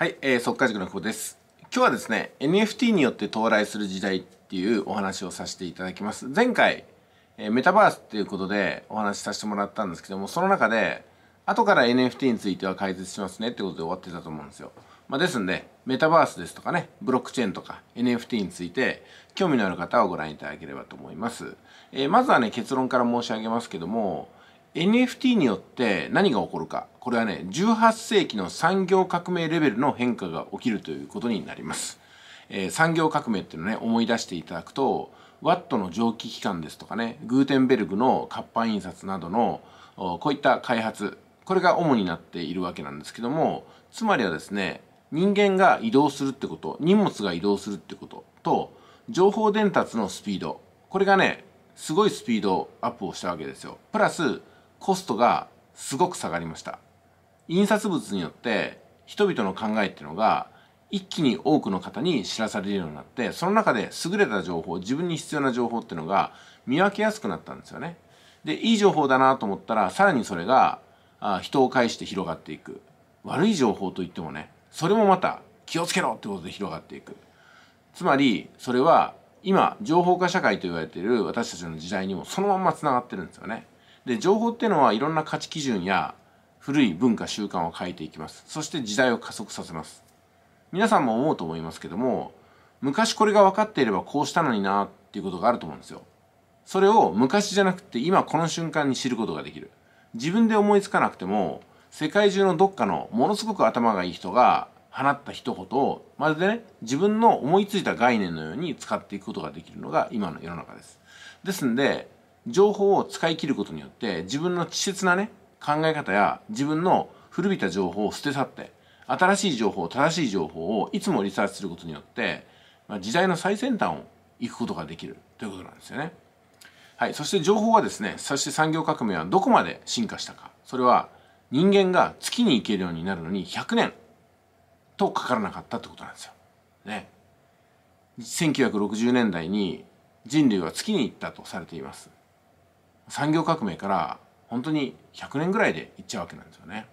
はい、えー、速稼塾の久保です。今日はですね、NFT によって到来する時代っていうお話をさせていただきます。前回、えー、メタバースっていうことでお話しさせてもらったんですけども、その中で、後から NFT については解説しますねってことで終わってたと思うんですよ。まあ、ですんで、メタバースですとかね、ブロックチェーンとか NFT について、興味のある方はご覧いただければと思います。えー、まずはね、結論から申し上げますけども、NFT によって何が起こるかこれはね18世紀の産業革命レベルの変化が起きるということになります、えー、産業革命っていうのね思い出していただくとワットの蒸気機関ですとかねグーテンベルグの活版印刷などのこういった開発これが主になっているわけなんですけどもつまりはですね人間が移動するってこと荷物が移動するってことと情報伝達のスピードこれがねすごいスピードアップをしたわけですよプラスコストがすごく下がりました印刷物によって人々の考えっていうのが一気に多くの方に知らされるようになってその中で優れた情報自分に必要な情報っていうのが見分けやすくなったんですよねでいい情報だなと思ったらさらにそれが人を介して広がっていく悪い情報といってもねそれもまた気をつけろってことで広がっていくつまりそれは今情報化社会と言われている私たちの時代にもそのまんまつながってるんですよねで情報っていうのはいろんな価値基準や古い文化習慣を変えていきますそして時代を加速させます皆さんも思うと思いますけども昔これが分かっていればこうしたのになっていうことがあると思うんですよそれを昔じゃなくて今この瞬間に知ることができる自分で思いつかなくても世界中のどっかのものすごく頭がいい人が放った一言をまるでね自分の思いついた概念のように使っていくことができるのが今の世の中ですですんで情報を使い切ることによって自分の稚拙なね考え方や自分の古びた情報を捨て去って新しい情報正しい情報をいつもリサーチすることによって、まあ、時代の最先端を行くことができるということなんですよね。はい、そして情報はですねそして産業革命はどこまで進化したかそれは人間が月に行けるようになるのに100年とかからなかったってことなんですよ。ね。1960年代に人類は月に行ったとされています。産業革命から本当に100年ぐらいでいっちゃうわけなんですよね。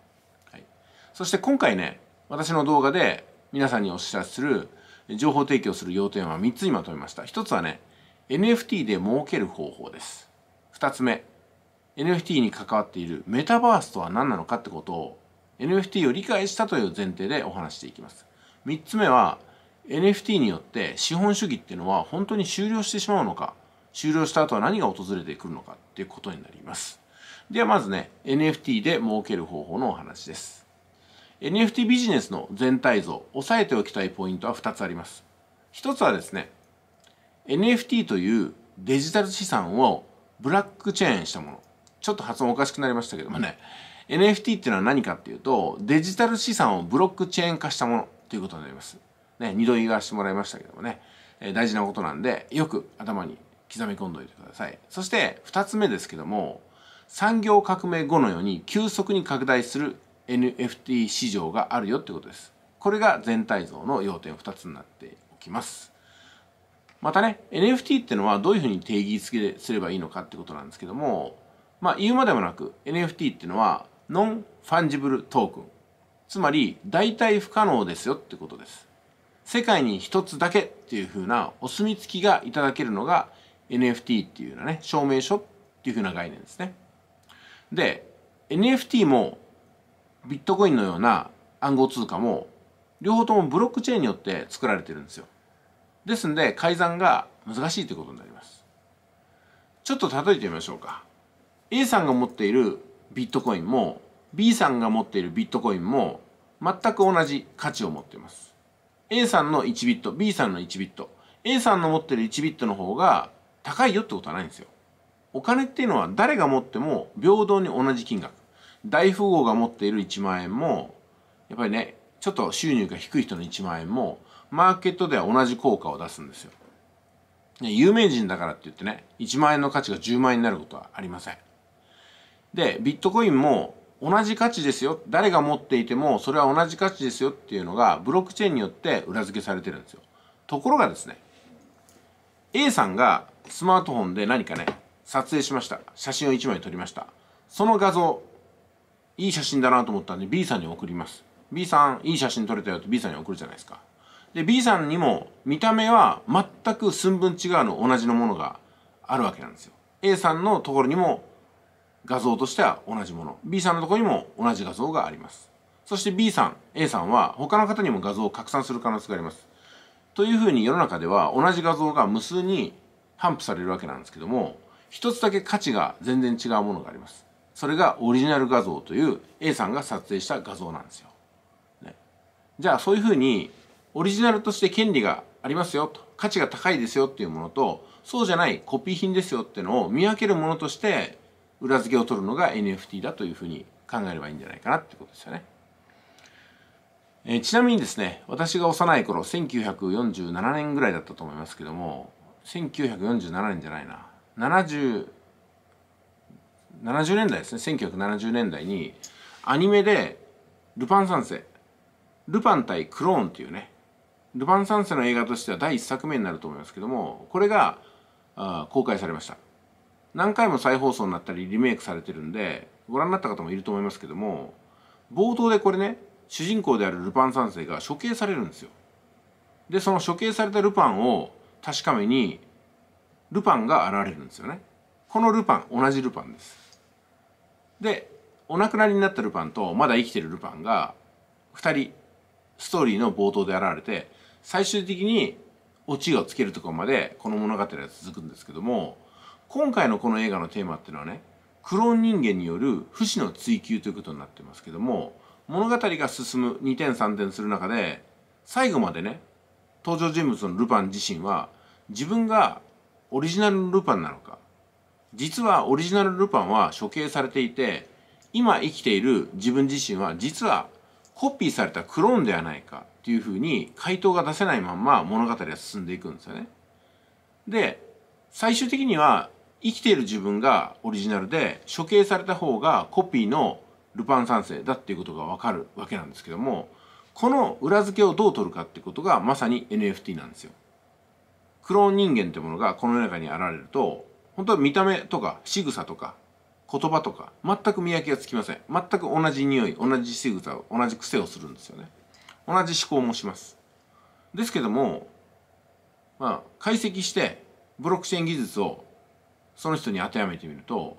はい、そして今回ね私の動画で皆さんにお知らせする情報提供する要点は3つにまとめました。1つはね NFT で儲ける方法です。2つ目 NFT に関わっているメタバースとは何なのかってことを NFT を理解したという前提でお話していきます。3つ目は NFT によって資本主義っていうのは本当に終了してしまうのか終了した後は何が訪れてくるのかっていうことになります。ではまずね、NFT で儲ける方法のお話です。NFT ビジネスの全体像、押さえておきたいポイントは2つあります。1つはですね、NFT というデジタル資産をブラックチェーンしたもの。ちょっと発音おかしくなりましたけどもね、NFT っていうのは何かっていうと、デジタル資産をブロックチェーン化したものということになります。ね、二度言わせてもらいましたけどもね、えー、大事なことなんで、よく頭に刻み込んでおいてくださいそして2つ目ですけども産業革命後のように急速に拡大する NFT 市場があるよってことですこれが全体像の要点2つになっておきますまたね NFT ってのはどういうふうに定義付けすればいいのかってことなんですけどもまあ言うまでもなく NFT ってのはノンファンジブルトークンつまり代替不可能ですよってことです世界に一つだけっていうふうなお墨付きがいただけるのが NFT っていうのはね、証明書っていうふうな概念ですね。で、NFT もビットコインのような暗号通貨も両方ともブロックチェーンによって作られてるんですよ。ですんで改ざんが難しいということになります。ちょっと例えてみましょうか。A さんが持っているビットコインも B さんが持っているビットコインも全く同じ価値を持っています。A さんの1ビット、B さんの1ビット、A さんの持ってる1ビットの方が高いよってことはないんですよ。お金っていうのは誰が持っても平等に同じ金額。大富豪が持っている1万円も、やっぱりね、ちょっと収入が低い人の1万円も、マーケットでは同じ効果を出すんですよ。ね、有名人だからって言ってね、1万円の価値が10万円になることはありません。で、ビットコインも同じ価値ですよ。誰が持っていても、それは同じ価値ですよっていうのが、ブロックチェーンによって裏付けされてるんですよ。ところがですね、A さんがスマートフォンで何かね、撮影しました。写真を1枚撮りました。その画像、いい写真だなと思ったんで B さんに送ります。B さん、いい写真撮れたよって B さんに送るじゃないですか。で、B さんにも見た目は全く寸分違うの同じのものがあるわけなんですよ。A さんのところにも画像としては同じもの。B さんのところにも同じ画像があります。そして B さん、A さんは他の方にも画像を拡散する可能性があります。というふうに世の中では同じ画像が無数に頒布されるわけなんですけども一つだけ価値が全然違うものがありますそれがオリジナル画像という A さんが撮影した画像なんですよ、ね、じゃあそういうふうにオリジナルとして権利がありますよと価値が高いですよっていうものとそうじゃないコピー品ですよっていうのを見分けるものとして裏付けを取るのが NFT だというふうに考えればいいんじゃないかなってことですよね。えー、ちなみにですね私が幼い頃1947年ぐらいだったと思いますけども1947年じゃないな7070年代ですね1970年代にアニメで「ルパン三世」「ルパン対クローン」っていうねルパン三世の映画としては第1作目になると思いますけどもこれが公開されました何回も再放送になったりリメイクされてるんでご覧になった方もいると思いますけども冒頭でこれね主人公であるルパン三世が処刑されるんですよでその処刑されたルパンを確かめにルパンが現れるんですよねこのルパン同じルパンですでお亡くなりになったルパンとまだ生きてるルパンが2人ストーリーの冒頭で現れて最終的にオチをつけるところまでこの物語は続くんですけども今回のこの映画のテーマっていうのはねクローン人間による不死の追求ということになってますけども物語が進む2点3点する中で最後までね登場人物のルパン自身は自分がオリジナルルパンなのか実はオリジナルルパンは処刑されていて今生きている自分自身は実はコピーされたクローンではないかっていうふうに回答が出せないまんま物語は進んでいくんですよね。で最終的には生きている自分がオリジナルで処刑された方がコピーのルパン三世だっていうことがわかるわけなんですけどもこの裏付けをどう取るかってことがまさに NFT なんですよ。クローン人間というものがこの中に現れると本当は見た目とか仕草とか言葉とか全く見分けがつきません全く同じ匂い同じ仕草同じ癖をするんですよね同じ思考もしますですけどもまあ解析してブロックチェーン技術をその人に当てはめてみると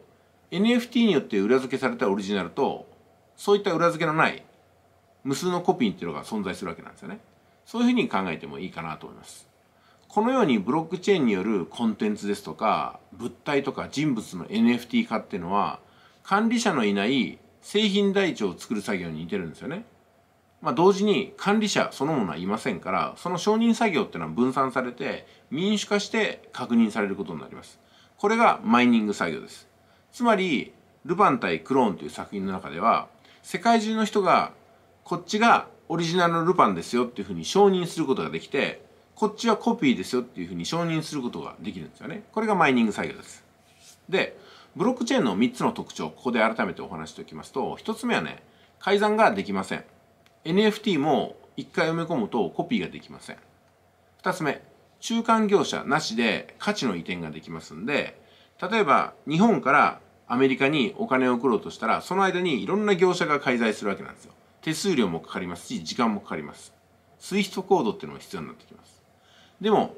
NFT によって裏付けされたオリジナルとそういった裏付けのない無数のコピーっていうのが存在するわけなんですよねそういうふうに考えてもいいかなと思いますこのようにブロックチェーンによるコンテンツですとか物体とか人物の NFT 化っていうのは管理者のいない製品台帳を作る作業に似てるんですよね。まあ、同時に管理者そのものはいませんからその承認作業っていうのは分散されて民主化して確認されることになります。これがマイニング作業です。つまりルパン対クローンという作品の中では世界中の人がこっちがオリジナルのルパンですよっていうふうに承認することができてこっちはコピーですよっていうふうに承認することができるんですよね。これがマイニング作業です。で、ブロックチェーンの3つの特徴、ここで改めてお話しておきますと、1つ目はね、改ざんができません。NFT も1回埋め込むとコピーができません。2つ目、中間業者なしで価値の移転ができますんで、例えば日本からアメリカにお金を送ろうとしたら、その間にいろんな業者が介在するわけなんですよ。手数料もかかりますし、時間もかかります。スイフトコードっていうのが必要になってきます。でも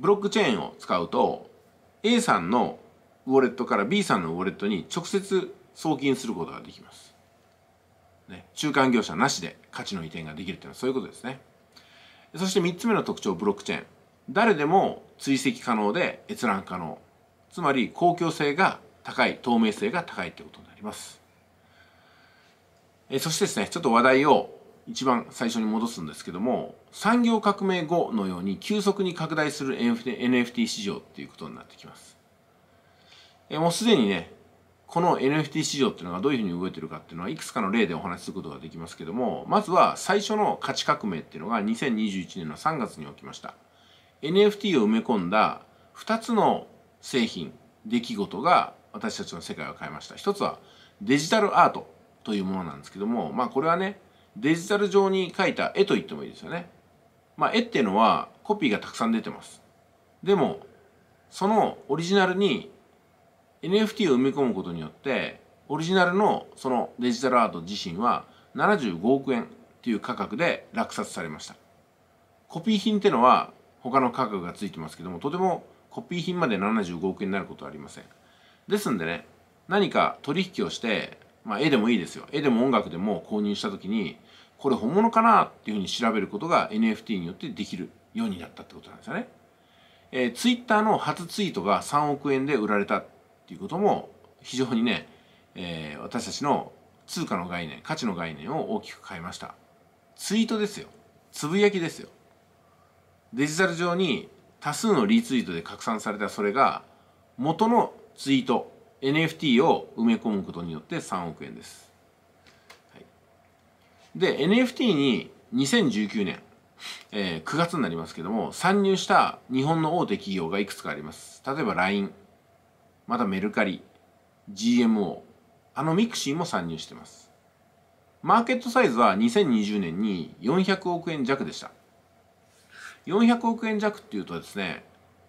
ブロックチェーンを使うと A さんのウォレットから B さんのウォレットに直接送金することができます。ね、中間業者なしで価値の移転ができるというのはそういうことですね。そして3つ目の特徴、ブロックチェーン。誰でも追跡可能で閲覧可能。つまり公共性が高い、透明性が高いということになります。えそしてですね、ちょっと話題を一番最初に戻すんですけども産業革命後のように急速に拡大する NFT 市場っていうことになってきますえもうすでにねこの NFT 市場っていうのがどういうふうに動いてるかっていうのはいくつかの例でお話しすることができますけどもまずは最初の価値革命っていうのが2021年の3月に起きました NFT を埋め込んだ2つの製品出来事が私たちの世界を変えました一つはデジタルアートというものなんですけどもまあこれはねデジタル上に描いた絵と言ってもいいですよね。まあ、絵っていうのはコピーがたくさん出てます。でも、そのオリジナルに NFT を埋め込むことによって、オリジナルのそのデジタルアート自身は75億円っていう価格で落札されました。コピー品ってのは他の価格がついてますけども、とてもコピー品まで75億円になることはありません。ですんでね、何か取引をしてまあ、絵でもいいですよ絵でも音楽でも購入したときにこれ本物かなっていうふうに調べることが NFT によってできるようになったってことなんですよね。えー、ツイッターの初ツイートが3億円で売られたっていうことも非常にね、えー、私たちの通貨の概念価値の概念を大きく変えましたツイートですよつぶやきですよデジタル上に多数のリツイートで拡散されたそれが元のツイート NFT を埋め込むことによって3億円です、はい、で NFT に2019年、えー、9月になりますけども参入した日本の大手企業がいくつかあります例えば LINE またメルカリ GMO あのミクシーも参入してますマーケットサイズは2020年に400億円弱でした400億円弱っていうとですね、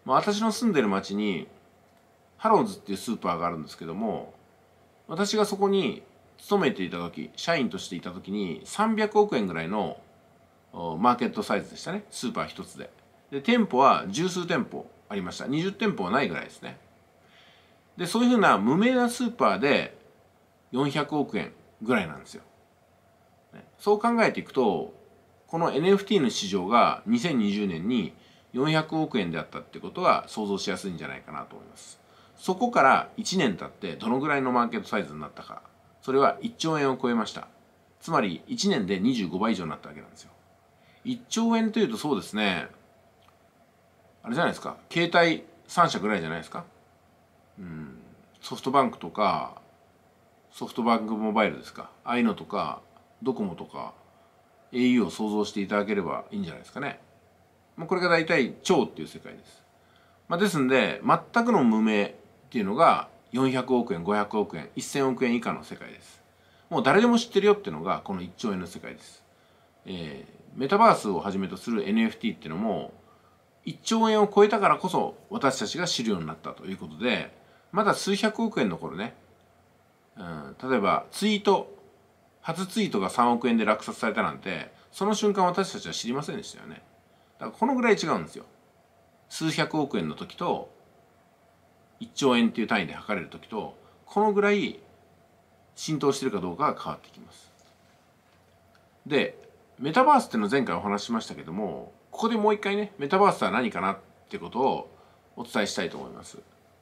まあ、私の住んでる町にハローズっていうスーパーがあるんですけども私がそこに勤めていた時社員としていた時に300億円ぐらいのマーケットサイズでしたねスーパー一つでで店舗は十数店舗ありました20店舗はないぐらいですねでそういうふうな無名なスーパーで400億円ぐらいなんですよそう考えていくとこの NFT の市場が2020年に400億円であったってことは想像しやすいんじゃないかなと思いますそこから1年経ってどのぐらいのマーケットサイズになったかそれは1兆円を超えましたつまり1年で25倍以上になったわけなんですよ1兆円というとそうですねあれじゃないですか携帯3社ぐらいじゃないですかうんソフトバンクとかソフトバンクモバイルですかアイいとかドコモとか au を想像していただければいいんじゃないですかね。もうこれが大体超っていう世界です。まあ、ですんで、全くの無名っていうのが400億円500億円1000億円以下の世界ですもう誰でも知ってるよっていうのがこの1兆円の世界です、えー、メタバースをはじめとする NFT っていうのも1兆円を超えたからこそ私たちが知るようになったということでまだ数百億円の頃ね、うん、例えばツイート初ツイートが3億円で落札されたなんてその瞬間私たちは知りませんでしたよねだからこのぐらい違うんですよ数百億円の時と1兆円という単位で測れる時とこのぐらい浸透してるかどうかが変わってきます。でメタバースっての前回お話ししましたけどもここでもう一回ねメタバースは何かなってことをお伝えしたいと思います。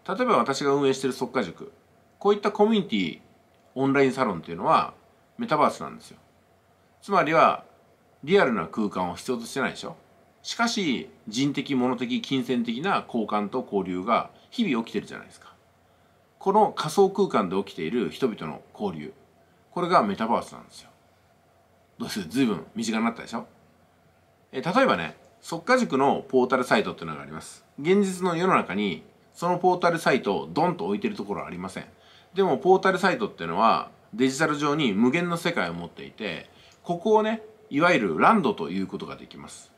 例えば私が運営している即果塾こういったコミュニティオンラインサロンっていうのはメタバースなんですよ。つまりはリアルな空間を必要としてないでしょしかし人的物的金銭的な交換と交流が日々起きてるじゃないですかこの仮想空間で起きている人々の交流これがメタバースなんですよどうする随分身近になったでしょえ例えばね即可塾のポータルサイトっていうのがあります現実の世の中にそのポータルサイトをドンと置いてるところはありませんでもポータルサイトっていうのはデジタル上に無限の世界を持っていてここをねいわゆるランドということができます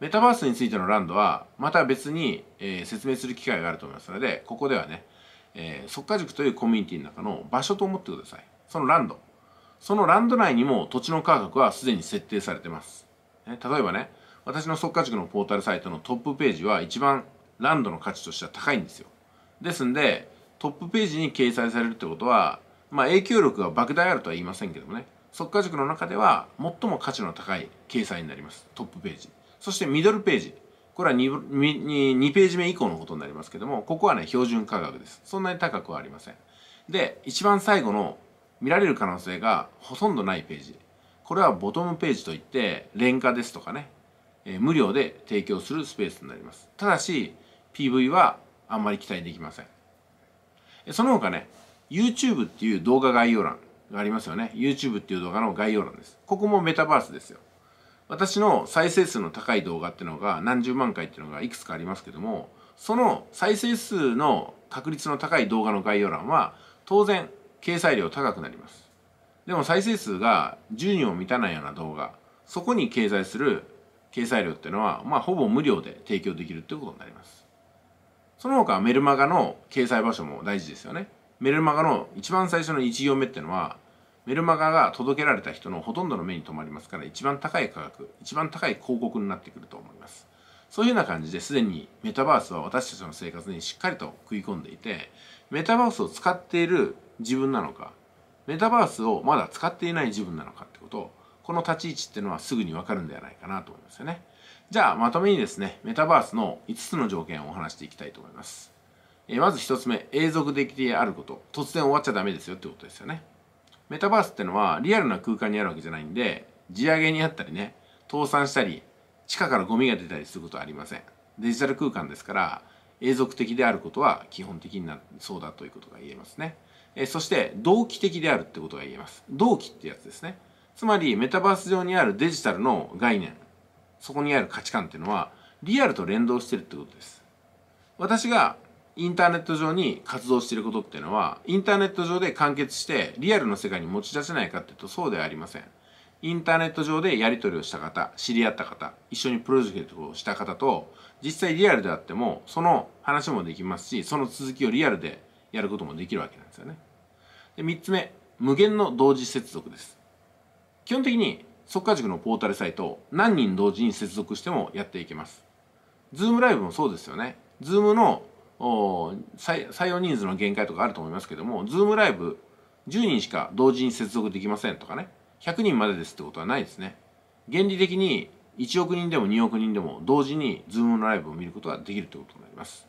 メタバースについてのランドはまた別に、えー、説明する機会があると思いますのでここではね、えー、速化塾というコミュニティの中の場所と思ってくださいそのランドそのランド内にも土地の価格はすでに設定されてます、ね、例えばね私の速化塾のポータルサイトのトップページは一番ランドの価値としては高いんですよですんでトップページに掲載されるってことはまあ影響力が莫大あるとは言いませんけどもね速化塾の中では最も価値の高い掲載になりますトップページそしてミドルページ。これは 2, 2ページ目以降のことになりますけども、ここはね、標準価格です。そんなに高くはありません。で、一番最後の見られる可能性がほとんどないページ。これはボトムページといって、廉価ですとかね、えー、無料で提供するスペースになります。ただし、PV はあんまり期待できません。その他ね、YouTube っていう動画概要欄がありますよね。YouTube っていう動画の概要欄です。ここもメタバースですよ。私の再生数の高い動画っていうのが何十万回っていうのがいくつかありますけどもその再生数の確率の高い動画の概要欄は当然掲載量高くなりますでも再生数が10人を満たないような動画そこに掲載する掲載料っていうのは、まあ、ほぼ無料で提供できるっていうことになりますその他メルマガの掲載場所も大事ですよねメルマガの一番最初の1行目っていうのはメルマガが届けられた人のほとんどの目に留まりますから一番高い価格一番高い広告になってくると思いますそういうような感じですでにメタバースは私たちの生活にしっかりと食い込んでいてメタバースを使っている自分なのかメタバースをまだ使っていない自分なのかってことをこの立ち位置っていうのはすぐにわかるんではないかなと思いますよねじゃあまとめにですねメタバースの5つの条件をお話していきたいと思いますえまず1つ目永続的であること突然終わっちゃダメですよってことですよねメタバースってのはリアルな空間にあるわけじゃないんで地上げにあったりね倒産したり地下からゴミが出たりすることはありませんデジタル空間ですから永続的であることは基本的になそうだということが言えますねえそして同期的であるってことが言えます同期ってやつですねつまりメタバース上にあるデジタルの概念そこにある価値観っていうのはリアルと連動してるってことです私がインターネット上に活動していることっていうのはインターネット上で完結してリアルの世界に持ち出せないかっていうとそうではありませんインターネット上でやり取りをした方知り合った方一緒にプロジェクトをした方と実際リアルであってもその話もできますしその続きをリアルでやることもできるわけなんですよねで3つ目無限の同時接続です基本的に速稼塾のポータルサイト何人同時に接続してもやっていけますズームライブもそうですよねズームの採用人数の限界とかあると思いますけども Zoom ライブ10人しか同時に接続できませんとかね100人までですってことはないですね原理的に1億人でも2億人でも同時に Zoom のライブを見ることができるってことになります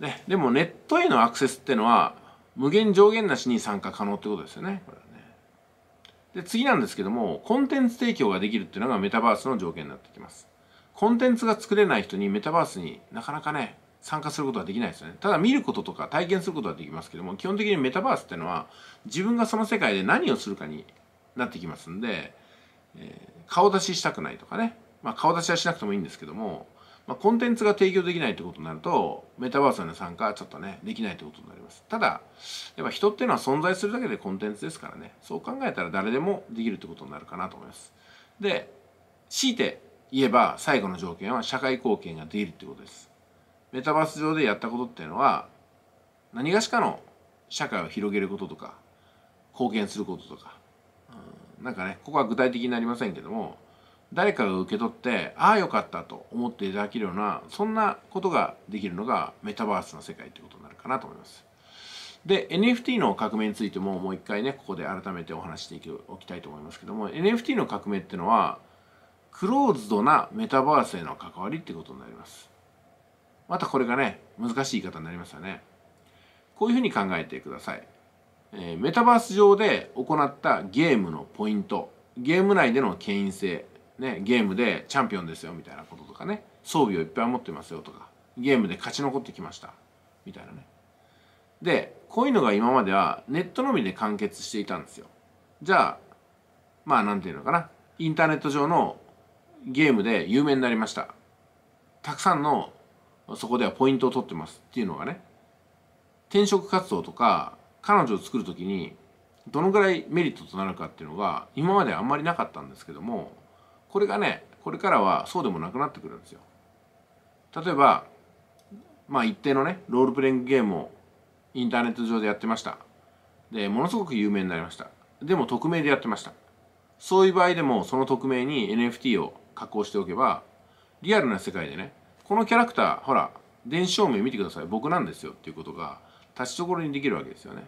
ね、でもネットへのアクセスってのは無限上限なしに参加可能ってことですよね。これはねで次なんですけどもコンテンツ提供ができるっていうのがメタバースの条件になってきます。コンテンツが作れない人にメタバースになかなかね、参加することはできないですよね。ただ見ることとか体験することはできますけども、基本的にメタバースってのは、自分がその世界で何をするかになってきますんで、えー、顔出ししたくないとかね、まあ、顔出しはしなくてもいいんですけども、まあ、コンテンツが提供できないってことになると、メタバースへの参加はちょっとね、できないってことになります。ただ、やっぱ人っていうのは存在するだけでコンテンツですからね、そう考えたら誰でもできるってことになるかなと思います。で、強いて言えば最後の条件は社会貢献ができるってことです。メタバース上でやったことっていうのは何がしかの社会を広げることとか貢献することとか、うん、なんかねここは具体的になりませんけども誰かが受け取ってああよかったと思っていただけるようなそんなことができるのがメタバースの世界ということになるかなと思います。で NFT の革命についてももう一回ねここで改めてお話しておきたいと思いますけども NFT の革命っていうのはクローズドなメタバースへの関わりってことになります。またこれがね、難しい言い方になりますよね。こういうふうに考えてください。えー、メタバース上で行ったゲームのポイント、ゲーム内での牽引性、ね、ゲームでチャンピオンですよみたいなこととかね、装備をいっぱい持ってますよとか、ゲームで勝ち残ってきました、みたいなね。で、こういうのが今まではネットのみで完結していたんですよ。じゃあ、まあなんていうのかな、インターネット上のゲームで有名になりましたたくさんのそこではポイントを取ってますっていうのがね転職活動とか彼女を作る時にどのぐらいメリットとなるかっていうのが今まであんまりなかったんですけどもこれがねこれからはそうでもなくなってくるんですよ。例えばまあ一定のねロールプレイングゲームをインターネット上でやってましたでものすごく有名になりましたでも匿名でやってましたそういう場合でもその匿名に NFT を加工しておけばリアルな世界でねこのキャラクターほら電子照明見てください僕なんですよっていうことが立ちどころにできるわけですよね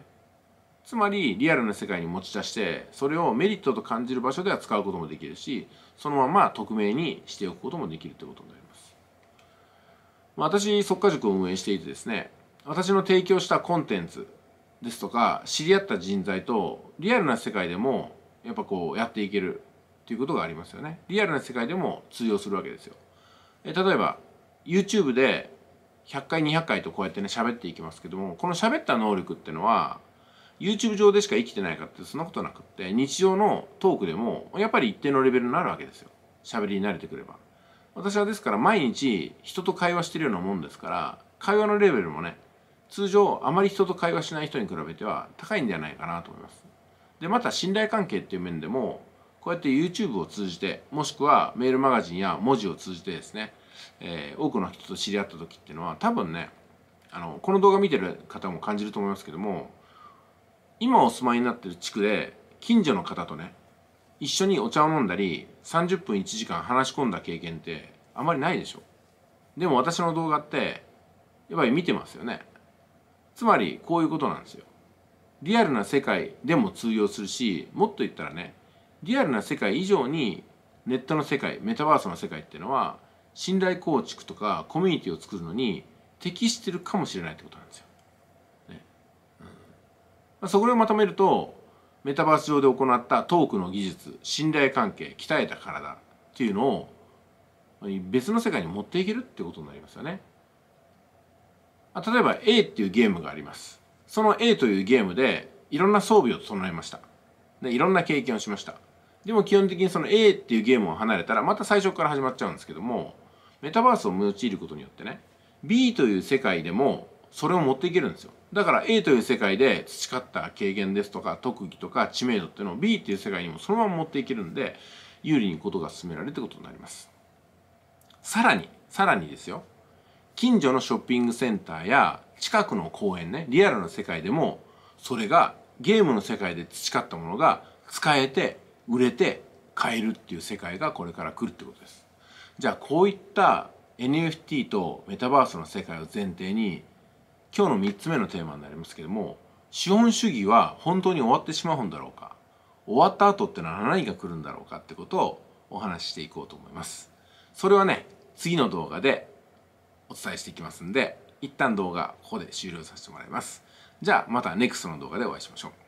つまりリアルな世界に持ち出してそれをメリットと感じる場所では使うこともできるしそのまま匿名にしておくこともできるってことになります、まあ、私即家塾を運営していてですね私の提供したコンテンツですとか知り合った人材とリアルな世界でもやっぱこうやっていけるっていうことがありますよねリアルな世界でも通用するわけですよ例えば YouTube で100回200回とこうやってね喋っていきますけどもこの喋った能力ってのは YouTube 上でしか生きてないかってそんなことなくって日常のトークでもやっぱり一定のレベルになるわけですよ喋りに慣れてくれば私はですから毎日人と会話してるようなもんですから会話のレベルもね通常あまり人と会話しない人に比べては高いんじゃないかなと思いますでまた信頼関係っていう面でもこうやって YouTube を通じてもしくはメールマガジンや文字を通じてですね、えー、多くの人と知り合った時っていうのは多分ねあのこの動画見てる方も感じると思いますけども今お住まいになってる地区で近所の方とね一緒にお茶を飲んだり30分1時間話し込んだ経験ってあまりないでしょでも私の動画ってやっぱり見てますよねつまりこういうことなんですよリアルな世界でも通用するしもっと言ったらねリアルな世界以上にネットの世界メタバースの世界っていうのは信頼構築とかコミュニティを作るのに適してるかもしれないってことなんですよ。ねうん、そこをまとめるとメタバース上で行ったトークの技術信頼関係鍛えた体っていうのを別の世界に持っていけるってことになりますよね。例えば A っていうゲームがあります。その A というゲームでいろんな装備を整えました。でいろんな経験をしましたでも基本的にその A っていうゲームを離れたらまた最初から始まっちゃうんですけどもメタバースを用いることによってね B という世界でもそれを持っていけるんですよだから A という世界で培った経験ですとか特技とか知名度っていうのを B っていう世界にもそのまま持っていけるんで有利にことが進められるってことになりますさらにさらにですよ近所のショッピングセンターや近くの公園ねリアルな世界でもそれがゲームの世界で培ったものが使えて売れて買えるっていう世界がこれから来るってことです。じゃあこういった NFT とメタバースの世界を前提に今日の3つ目のテーマになりますけども資本主義は本当に終わってしまうんだろうか終わった後ってのは何が来るんだろうかってことをお話ししていこうと思います。それはね次の動画でお伝えしていきますんで一旦動画ここで終了させてもらいます。じゃあまたネクストの動画でお会いしましょう。